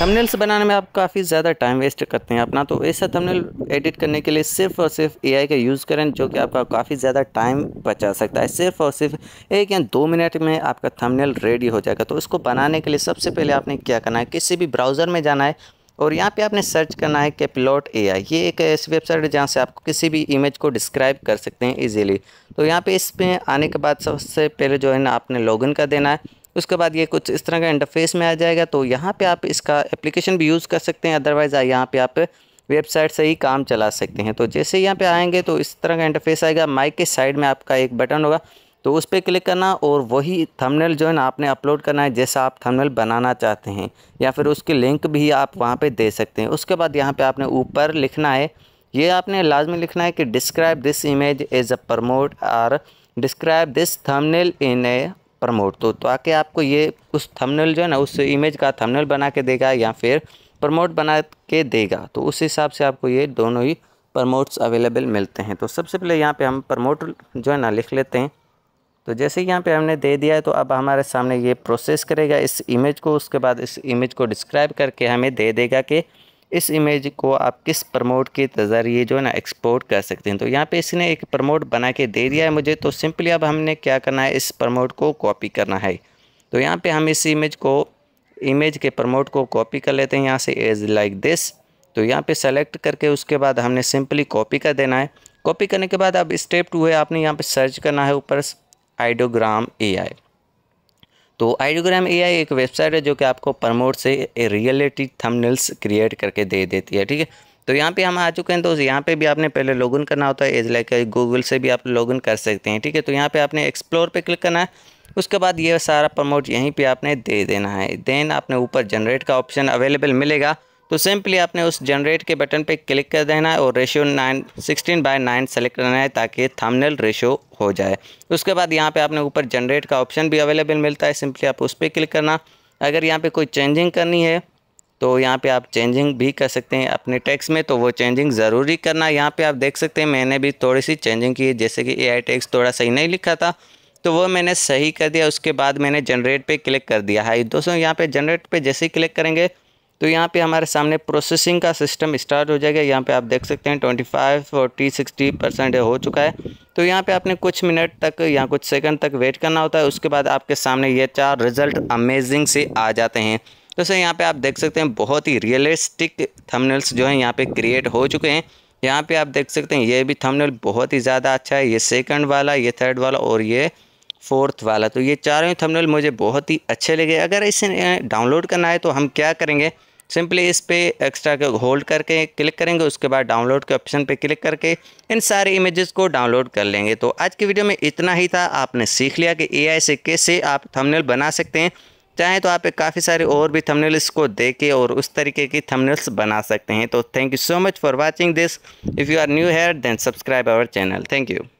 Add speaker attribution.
Speaker 1: thumbnails बनाने में आप काफ़ी ज़्यादा टाइम वेस्ट करते हैं अपना तो ऐसा थंबनेल एडिट करने के लिए सिर्फ और सिर्फ एआई का यूज़ करें जो कि आपका काफ़ी ज़्यादा टाइम बचा सकता है सिर्फ और सिर्फ एक या दो मिनट में आपका थंबनेल रेडी हो जाएगा तो इसको बनाने के लिए सबसे पहले आपने क्या करना है किसी भी ब्राउज़र में जाना है और यहाँ पे आपने सर्च करना है कैपलॉट ए आई ये एक ऐसी वेबसाइट है जहाँ से आप किसी भी इमेज को डिस्क्राइब कर सकते हैं इजीली तो यहाँ पे इस पे आने के बाद सबसे पहले जो है ना आपने लॉगिन कर देना है उसके बाद ये कुछ इस तरह का इंटरफेस में आ जाएगा तो यहाँ पे आप इसका एप्लीकेशन भी यूज़ कर सकते हैं अदरवाइज़ यहाँ पे आप वेबसाइट से ही काम चला सकते हैं तो जैसे यहाँ पे आएंगे तो इस तरह का इंटरफेस आएगा माइक के साइड में आपका एक बटन होगा तो उस पर क्लिक करना और वही थंबनेल जो है ना आपने अपलोड करना है जैसा आप थंबनेल बनाना चाहते हैं या फिर उसकी लिंक भी आप वहाँ पे दे सकते हैं उसके बाद यहाँ पे आपने ऊपर लिखना है ये आपने लाजमी लिखना है कि describe this image as a prompt or describe this thumbnail in a prompt तो, तो आके आपको ये उस थंबनेल जो है ना उस इमेज का थंबनेल बना के देगा या फिर प्रमोट बना के देगा तो उस हिसाब से आपको ये दोनों ही प्रमोट्स अवेलेबल मिलते हैं तो सबसे पहले यहाँ पे हम प्रमोट जो है ना लिख लेते हैं तो जैसे ही यहाँ पे हमने दे दिया है तो अब हमारे सामने ये प्रोसेस करेगा इस इमेज को उसके बाद इस इमेज को डिस्क्राइब करके हमें दे देगा कि इस इमेज को आप किस प्रमोट के ज़रिए जो है ना एक्सपोर्ट कर सकते हैं तो यहाँ पे इसने एक प्रमोट बना के दे दिया है मुझे तो सिंपली अब हमने क्या करना है इस प्रमोट को कॉपी करना है तो यहाँ पे हम इस इमेज को इमेज के प्रमोट को कॉपी कर लेते हैं यहाँ से एज लाइक दिस तो यहाँ पे सेलेक्ट करके उसके बाद हमने सिंपली कॉपी कर देना है कॉपी करने के बाद अब स्टेप टू है आपने यहाँ पर सर्च करना है ऊपर आइडोग्राम आई तो आइडियोग्राम ए एक वेबसाइट है जो कि आपको प्रमोट से रियलिटी थंबनेल्स क्रिएट करके दे देती है ठीक है तो यहाँ पे हम आ चुके हैं दोस्त यहाँ पे भी आपने पहले लॉगिन करना होता है एज लाइक गूगल से भी आप लॉगिन कर सकते हैं ठीक है तो यहाँ पे आपने एक्सप्लोर पे क्लिक करना है उसके बाद ये सारा प्रमोट यहीं पे आपने दे देना है देन आपने ऊपर जनरेट का ऑप्शन अवेलेबल मिलेगा तो सिंपली आपने उस जनरेट के बटन पे क्लिक कर देना है और ratio nine sixteen by nine select करना है ताकि थंबनेल रेशियो हो जाए उसके बाद यहाँ पे आपने ऊपर जनरेट का ऑप्शन भी अवेलेबल मिलता है सिंपली आप उस पर क्लिक करना अगर यहाँ पे कोई चेंजिंग करनी है तो यहाँ पे आप चेंजिंग भी कर सकते हैं अपने टैक्स में तो वो चेंजिंग ज़रूरी करना यहाँ पर आप देख सकते हैं मैंने भी थोड़ी सी चेंजिंग की है जैसे कि ए आई टैक्स थोड़ा सही नहीं लिखा था तो वो मैंने सही कर दिया उसके बाद मैंने जनरेट पर क्लिक कर दिया है दोस्तों यहाँ पर जनरेट पर जैसे ही क्लिक करेंगे तो यहाँ पे हमारे सामने प्रोसेसिंग का सिस्टम स्टार्ट हो जाएगा यहाँ पे आप देख सकते हैं 25, 40, 60 परसेंट हो चुका है तो यहाँ पे आपने कुछ मिनट तक या कुछ सेकंड तक वेट करना होता है उसके बाद आपके सामने ये चार रिजल्ट अमेजिंग से आ जाते हैं तो सर यहाँ पे आप देख सकते हैं बहुत ही रियलिस्टिक थमनल्स जो हैं यहाँ पर क्रिएट हो चुके हैं यहाँ पर आप देख सकते हैं ये भी थमनल बहुत ही ज़्यादा अच्छा है ये सेकंड वाला ये थर्ड वाला और ये फोर्थ वाला तो ये चारों ही थंबनेल मुझे बहुत ही अच्छे लगे अगर इसे डाउनलोड करना है तो हम क्या करेंगे सिंपली इस पर एक्स्ट्रा के होल्ड करके क्लिक करेंगे उसके बाद डाउनलोड के ऑप्शन पे क्लिक करके इन सारे इमेजेस को डाउनलोड कर लेंगे तो आज की वीडियो में इतना ही था आपने सीख लिया कि एआई से कैसे आप थंबनेल बना सकते हैं चाहें तो आप काफ़ी सारे और भी थंबनेल्स को के और उस तरीके की थमनेल्स बना सकते हैं तो thank you so much for watching this if you are new here then subscribe our channel thank you